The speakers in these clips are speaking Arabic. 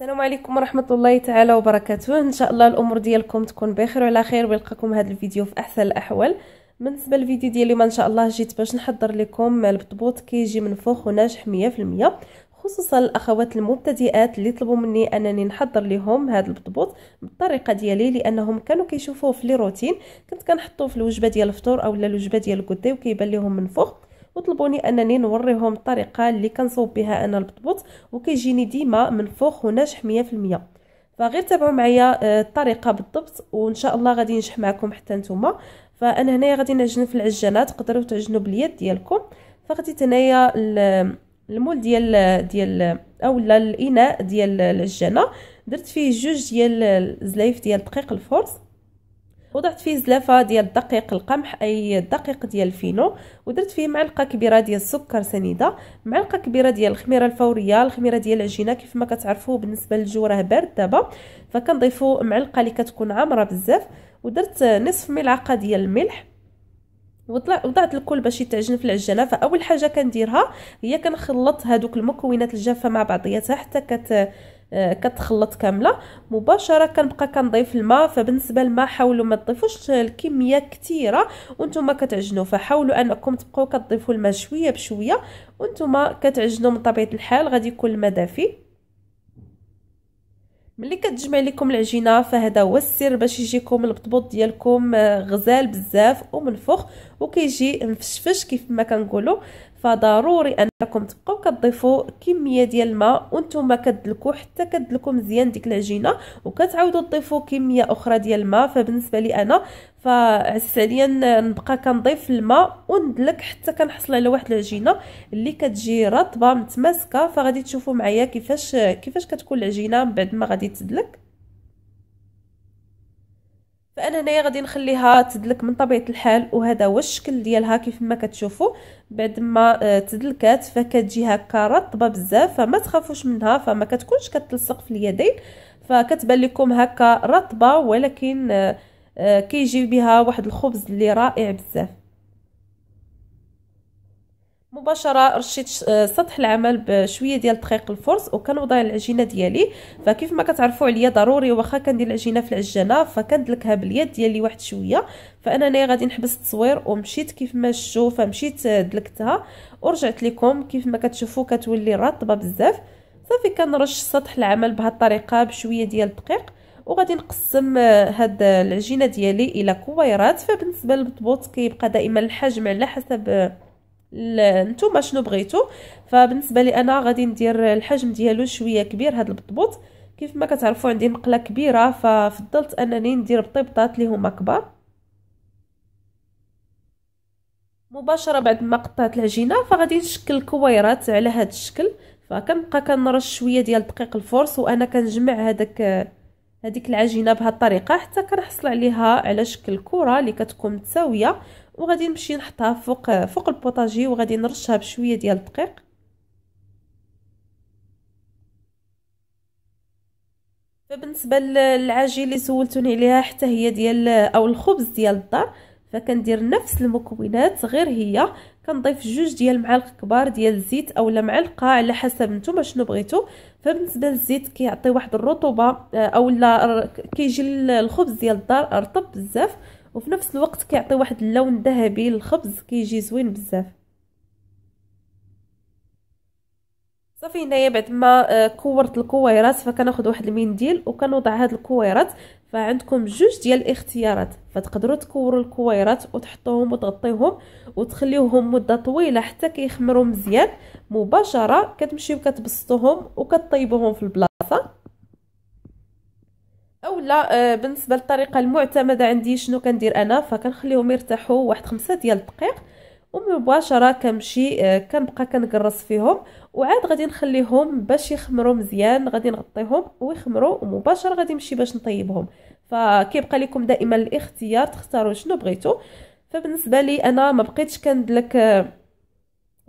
السلام عليكم ورحمه الله تعالى وبركاته ان شاء الله الامور ديالكم تكون بخير وعلى خير ويلقاكم هذا الفيديو في احسن الاحوال بالنسبه للفيديو ديالي ما ان شاء الله جيت باش نحضر لكم البطبوط كيجي منفوخ وناجح 100% خصوصا الاخوات المبتدئات اللي طلبوا مني انني نحضر لهم هذا البطبوط بالطريقه ديالي لانهم كانوا كيشوفوه في لي روتين كنت كنحطوه في الوجبه ديال الفطور اولا الوجبه ديال الكودي وكيبان لهم منفوخ وطلبوني انني نوريهم الطريقه اللي كنصوب بها انا البطبوط وكيجيني ديما منفوخ وناجح 100% فغير تابعوا معايا الطريقه آه، بالضبط وان شاء الله غادي ينجح معكم حتى نتوما فانا هنايا غادي نعجن في العجانه تقدروا تعجنوا باليد ديالكم فخديت هنايا المول ديال ديال اولا الاناء ديال العجانه درت فيه جوج ديال الزلايف ديال دقيق الفرص وضعت فيه زلافه ديال الدقيق القمح اي الدقيق ديال الفينو ودرت فيه معلقه كبيره ديال السكر سنيده معلقه كبيره ديال الخميره الفوريه الخميره ديال العجينه كيف ما كتعرفوا بالنسبه للجو راه بارد دابا فكنضيفوا معلقه اللي كتكون عامره بزاف ودرت نصف ملعقه ديال الملح وضعت الكل باش يتعجن في العجانه فاول حاجه كنديرها هي كنخلط هذوك المكونات الجافه مع بعضياتها حتى كت آه، كتخلط كامله مباشره كنبقى كنضيف الماء فبالنسبه للماء حاولوا ما تضيفوش الكميه كثيره وانتم كتعجنوا فحاولوا انكم تبقاو كتضيفوا الماء شويه بشويه وانتم كتعجنوا من طبيعه الحال غادي يكون الماء دافي ملي كتجمع لكم العجينه فهذا هو السر باش يجيكم البطبوط ديالكم آه، غزال بزاف ومنفوخ وكيجي مفشفش كيف ما كنقولوا فضروري انكم تبقاو كتضيفوا كميه ديال الماء وانتم كدلكو حتى كدلكو مزيان ديك العجينه وكتعاودوا تضيفوا كميه اخرى ديال الماء فبالنسبه لي انا فعس عليا نبقى كنضيف الماء وندلك حتى كنحصل على واحد العجينه اللي كتجي رطبه متماسكه فغادي تشوفوا معايا كيفاش كيفاش كتكون العجينه بعد ما غادي تدلك فانا هنايا غادي نخليها تدلك من طبيعه الحال وهذا هو الشكل ديالها كيف ما كتشوفوا بعد ما آه، تدلكات فكتجي هكا رطبه بزاف فما تخافوش منها فما كتكونش كتلصق في اليدين فكتبان لكم هكا رطبه ولكن آه، آه، كيجي بها واحد الخبز اللي رائع بزاف مباشره رشيت آه، سطح العمل بشويه ديال الدقيق الفرز وكنوضع العجينه ديالي فكيف ما كتعرفوا عليا ضروري واخا كندير العجينه في العجانه فكندلكها باليد ديالي واحد شويه فانني غادي نحبس التصوير ومشيت كيف ما شفتوا فمشيت آه، دلكتها ورجعت لكم كيف ما كتشوفوا كتولي رطبه بزاف صافي كنرش سطح العمل بهذه الطريقه بشويه ديال الدقيق وغادي نقسم آه، هاد العجينه ديالي الى كويرات فبالنسبه للبطبوط كيبقى دائما الحجم على حسب نتوما شنو بغيتو فبالنسبه لي انا غادي ندير الحجم ديالو شويه كبير هذا البطبوط كيف ما كتعرفوا عندي مقله كبيره ففضلت انني ندير بطيبطات اللي هما كبار مباشره بعد ما قطعت العجينه فغادي نشكل كويرات على هذا الشكل فكنبقى كنرش شويه ديال دقيق الفرص وانا كنجمع هذاك هذيك العجينه بهذه الطريقه حتى كنحصل عليها على شكل كره اللي كتكون متساويه وغادي نمشي نحطها فوق فوق البوطاجي وغادي نرشها بشويه ديال الدقيق فبالنسبه للعجين اللي سولتوني عليها حتى هي ديال او الخبز ديال الدار فكندير نفس المكونات غير هي كنضيف جوج ديال المعالق كبار ديال الزيت اولا معلقه على حسب نتوما شنو بغيتو فبالنسبه للزيت كيعطي واحد الرطوبه اولا كيجي الخبز ديال الدار رطب بزاف وفي نفس الوقت كيعطي واحد اللون ذهبي للخبز كيجي زوين بزاف صافي هنايا بعد ما آه، كورت الكويرات فكناخذ واحد المنديل وكنوضع هاد الكويرات فعندكم جوج ديال الاختيارات فتقدروا تكوروا الكويرات وتحطوهم وتغطيهم وتخليوهم مده طويله حتى كيخمروا مزيان مباشره كتمشيو كتبسطوهم وكطيبوهم في البلاصه اولا آه، بالنسبه للطريقه المعتمده عندي شنو كندير انا فكنخليهم يرتاحوا واحد خمسة ديال الدقائق ومباشره كنمشي آه، كنبقى كنقرص فيهم وعاد غادي نخليهم باش يخمروا مزيان غادي نغطيهم ويخمروا ومباشره غادي نمشي باش نطيبهم فكيبقى لكم دائما الاختيار تختاروا شنو بغيتو فبالنسبه لي انا ما بقيتش كندلك آه،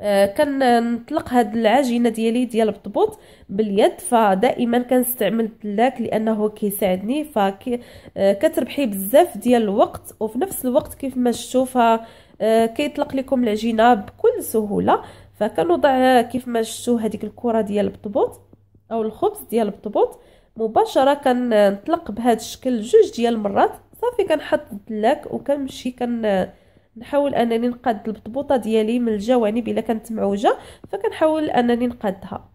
آه كنطلق هاد العجينه ديالي ديال بطبوط باليد فدائما كنستعمل الدلاك لانه كيساعدني فكي آه، كتربحي بزاف ديال الوقت وفي نفس الوقت كيف ما شفتوا آه كيطلق لكم العجينه بكل سهوله فكنوضع كيف ما شفتوا هذيك الكره ديال البطبوط او الخبز ديال البطبوط مباشره كنطلق بهذا الشكل جوج ديال المرات صافي كنحط الدلاك وكنمشي كن نحاول انني نقاد البطبوطه ديالي من الجوانب الا كانت معوجه فكنحاول انني نقادها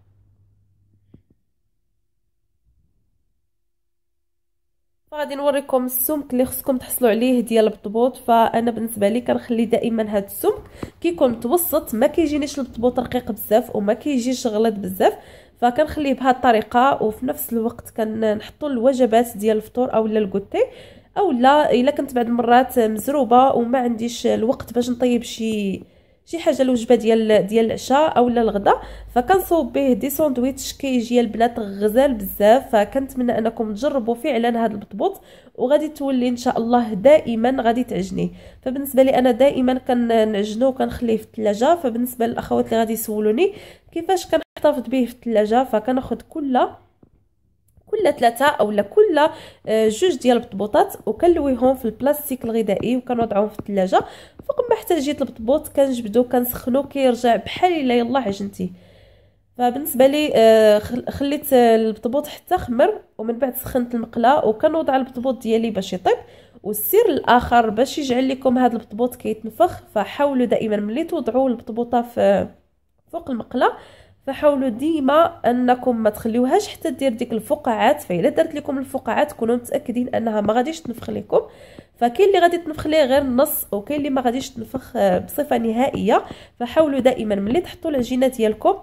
غادي نوريكم السمك اللي خصكم تحصلوا عليه ديال البطبوط فانا بالنسبه لي كنخلي دائما هاد السمك كيكون متوسط ما كيجينيش البطبوط رقيق بزاف وما كيجيش غليظ بزاف فكنخليه بهاد الطريقه وفي نفس الوقت كنحطوا الوجبات ديال الفطور اولا الكوتي او لا الا كنت بعد مرات مزروبه وما عنديش الوقت باش نطيب شي شي حاجه الوجبه ديال ديال العشاء اولا الغداء فكنصوب به دي ساندويتش كيجي البنات غزال بزاف فكنتمنى انكم تجربوا فعلا هذا البطبوط وغادي تولي ان شاء الله دائما غادي تعجني فبالنسبه لي انا دائما كنعجنو وكنخليه في الثلاجه فبالنسبه للاخوات اللي غادي يسولوني كيفاش كنحتفظ به في الثلاجه فكناخذ كله كل ثلاثه اولا كل آه، جوج ديال البطبوطات وكنلويهم في البلاستيك الغذائي وكنوضعهم في الثلاجه فوق ما جيت البطبوط كنجبدو كنسخنو كيرجع بحال الا يلاه عجنتيه فبالنسبه لي آه، خليت آه، البطبوط حتى خمر ومن بعد سخنت المقله وكنوضع البطبوط ديالي باش يطيب والسر الاخر باش يجعل لكم هذا البطبوط كيتنفخ فحاولوا دائما ملي توضعوا البطبوطه في فوق المقله فحاولوا ديما انكم ما تخليوهاش حتى دير ديك الفقاعات فالا درت لكم الفقاعات كونوا متاكدين انها ما غاديش تنفخ لكم فكاين اللي غادي تنفخ ليه غير النص وكاين اللي ما غاديش تنفخ آه، بصفه نهائيه فحاولوا دائما ملي تحطوا العجينه ديالكم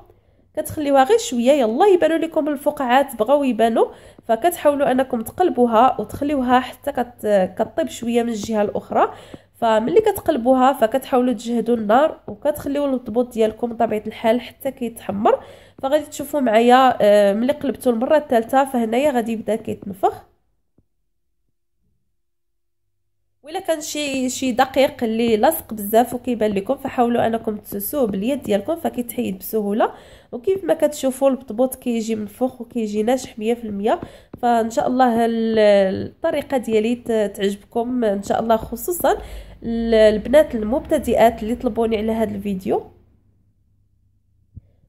كتخليوها غير شويه يلا يبانوا لكم الفقاعات بغاو يبانوا فكتحاولوا انكم تقلبوها وتخليوها حتى كطيب شويه من الجهه الاخرى فملي كتقلبوها فكتحاولوا تجهدوا النار وكتخليوا البطبوط ديالكم بطبيعه الحال حتى كيتحمر فغادي تشوفوا معايا آه، ملي قلبتو المره الثالثه فهنايا غادي يبدا كيتنفخ ولا كان شي شي دقيق اللي لاصق بزاف وكيبان لكم فحاولوا انكم تسوسوه باليد ديالكم فكيتحيد بسهوله وكيف ما كتشوفوا البطبوط كيجي منفوخ وكيجي ناجح 100% فان شاء الله الطريقه ديالي تعجبكم ان شاء الله خصوصا البنات المبتدئات اللي طلبوني على هذا الفيديو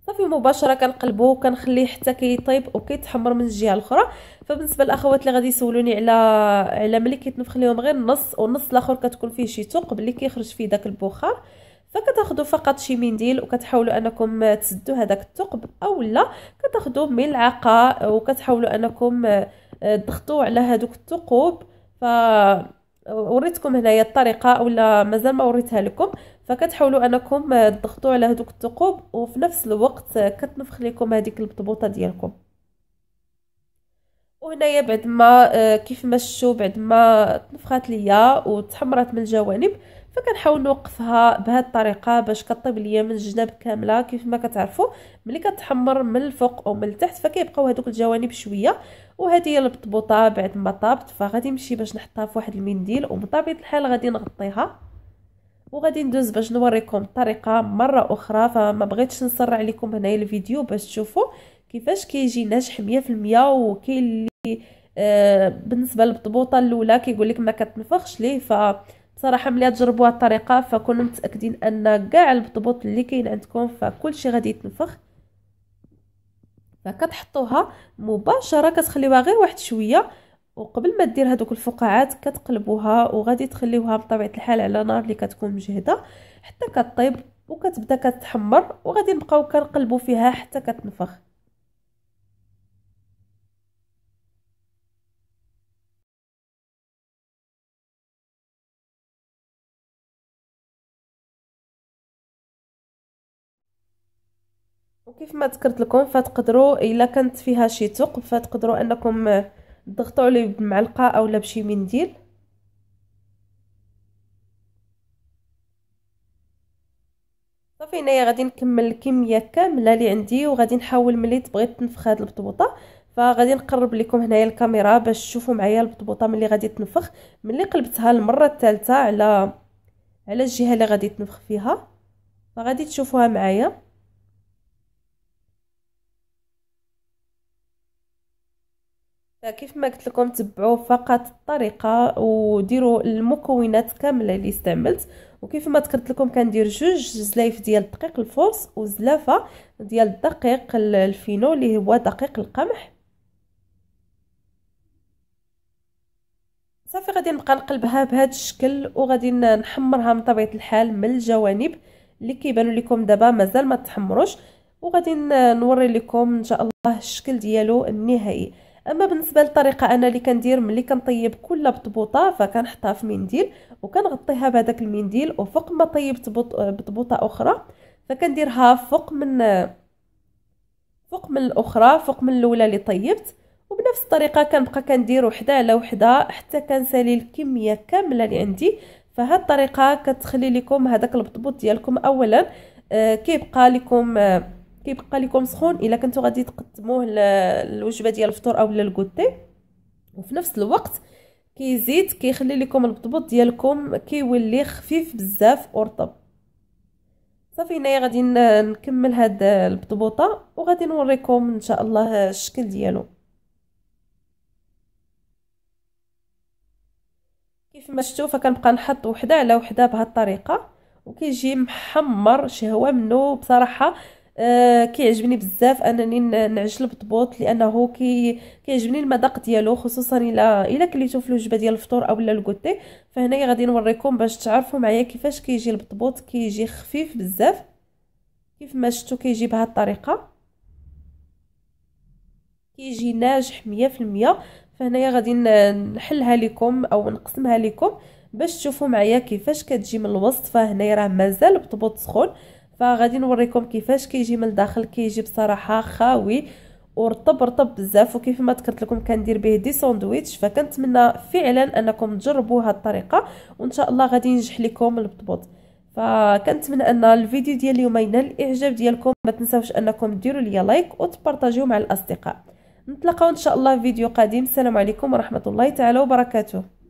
صافي مباشره كنقلبو وكنخليه حتى كيطيب وكيتحمر من الجهه الاخرى فبالنسبه للاخوات اللي غادي يسولوني على على ملي كيتنفخ ليهم غير نص والنص الاخر كتكون فيه شي ثقب اللي كيخرج فيه داك البخار فكتاخذوا فقط شي منديل وكتحاولوا انكم تسدوا هذاك الثقب اولا كتاخذوا ملعقه وكتحاولوا انكم آه، تضغطوا على هذوك الثقوب ف وريتكم هنايا الطريقه ولا مازال ما وريتها لكم فكتحاولوا انكم تضغطوا على هذوك الثقوب وفي نفس الوقت كتنفخ لكم هذيك البطبوطه ديالكم وهنايا بعد ما آه، كيف ما شفتوا بعد ما تنفخات ليا وتحمرات من الجوانب فكنحاول نوقفها بهذه الطريقه باش كطيب ليا من الجناب كامله كيف ما كتعرفوا ملي كتحمر من الفوق او من التحت فكيبقاو هذوك الجوانب شويه وهذه هي البطبوطه بعد ما طابت فغادي نمشي باش نحطها في واحد المنديل وبطبيعه الحال غادي نغطيها وغادي ندوز باش نوريكم الطريقه مره اخرى فما بغيتش نسرع عليكم هنايا الفيديو باش تشوفوا كيفاش كيجي ناجح 100% وكاين اللي آه بالنسبه للبطبوطه الاولى كيقول لك ما كتنفخش ليه ف صراحه ملي تجربوا هاد الطريقه فكونوا متاكدين ان كاع البطبوط اللي كاين عندكم فكلشي غادي يتنفخ فكتحطوها مباشره كتخليوها غير واحد شويه وقبل ما دير هذوك الفقاعات كتقلبوها وغادي تخليوها بطبيعه الحال على نار اللي كتكون مجهده حتى كطيب وكتبدا كتحمر وغادي نبقاو كنقلبو فيها حتى كتنفخ وكيف ما ذكرت لكم فتقدروا الا كانت فيها شي ثقب فتقدروا انكم آه، تضغطوا عليه بمعلقه اولا بشي منديل صافي هنايا غادي نكمل الكميه كامله اللي عندي وغادي نحاول ملي تبغي تنفخ هاد البطبوطه فغادي نقرب لكم هنايا الكاميرا باش تشوفوا معايا البطبوطه ملي غادي تنفخ ملي قلبتها المره الثالثه على على الجهه اللي غادي تنفخ فيها فغادي تشوفوها معايا فكيف ما قلت لكم تبعوا فقط الطريقه وديروا المكونات كامله اللي استعملت وكيف ما ذكرت لكم كندير جوج زلايف ديال دقيق الفورس وزلافه ديال الدقيق الفينو اللي هو دقيق القمح صافي غادي نبقى نقلبها بهذا الشكل وغادي نحمرها من طبيعه الحال من الجوانب اللي كيبانوا لكم دابا مازال ما تحمروش وغادي نوري لكم ان شاء الله الشكل ديالو النهائي اما بالنسبه للطريقه انا اللي كندير ملي كنطيب كل بطبوطه فكنحطها في منديل وكنغطيها بهذاك المنديل وفوق ما طيبت بطبوطه اخرى فكنديرها فوق من فوق من الاخرى فوق من الاولى اللي طيبت وبنفس الطريقه كنبقى كندير وحده على وحده حتى كنسالي الكميه كامله اللي عندي فهاد الطريقه كتخلي لكم هذاك البطبوط ديالكم اولا آه، كيبقى لكم آه، كيبقى لكم سخون الا كنتو غادي تقدموه للوجبه ديال الفطور او الكوتي وفي نفس الوقت كيزيد كيخلي لكم البطبوط ديالكم كيولي خفيف بزاف ورطب صافي هنايا غادي نكمل هاد البطبوطه وغادي نوريكم ان شاء الله الشكل ديالو كيف ما شفتوا فكنبقى نحط وحده على وحده بهاد الطريقه وكيجي محمر شهوه منه بصراحه آه كيعجبني بزاف انني نعجل بطبوط لانه كي كيعجبني المذاق ديالو خصوصا الا الا كليتو في الوجبه ديال الفطور اولا الكوتي فهنايا غادي نوريكم باش تعرفوا معايا كيفاش كيجي البطبوط كيجي خفيف بزاف كيف ما شفتوا كيجي بهذه الطريقه كيجي ناجح 100% فهنايا غادي نحلها لكم او نقسمها لكم باش تشوفوا معايا كيفاش كتجي من الوسط فهنايا راه مازال بطبوط سخون فغادي نوريكم كيفاش كيجي من الداخل كيجي بصراحه خاوي ورطب رطب بزاف وكيف ما ذكرت لكم كندير به دي ساندويتش فكنتمنى فعلا انكم تجربوا هاد الطريقه وان شاء الله غادي ينجح لكم البطبوط فكنتمنى ان الفيديو ديال اليوم ينال الاعجاب ديالكم ما تنساوش انكم ديروا لي لايك وتبارطاجيو مع الاصدقاء نتلاقاو ان شاء الله في فيديو قادم السلام عليكم ورحمه الله تعالى وبركاته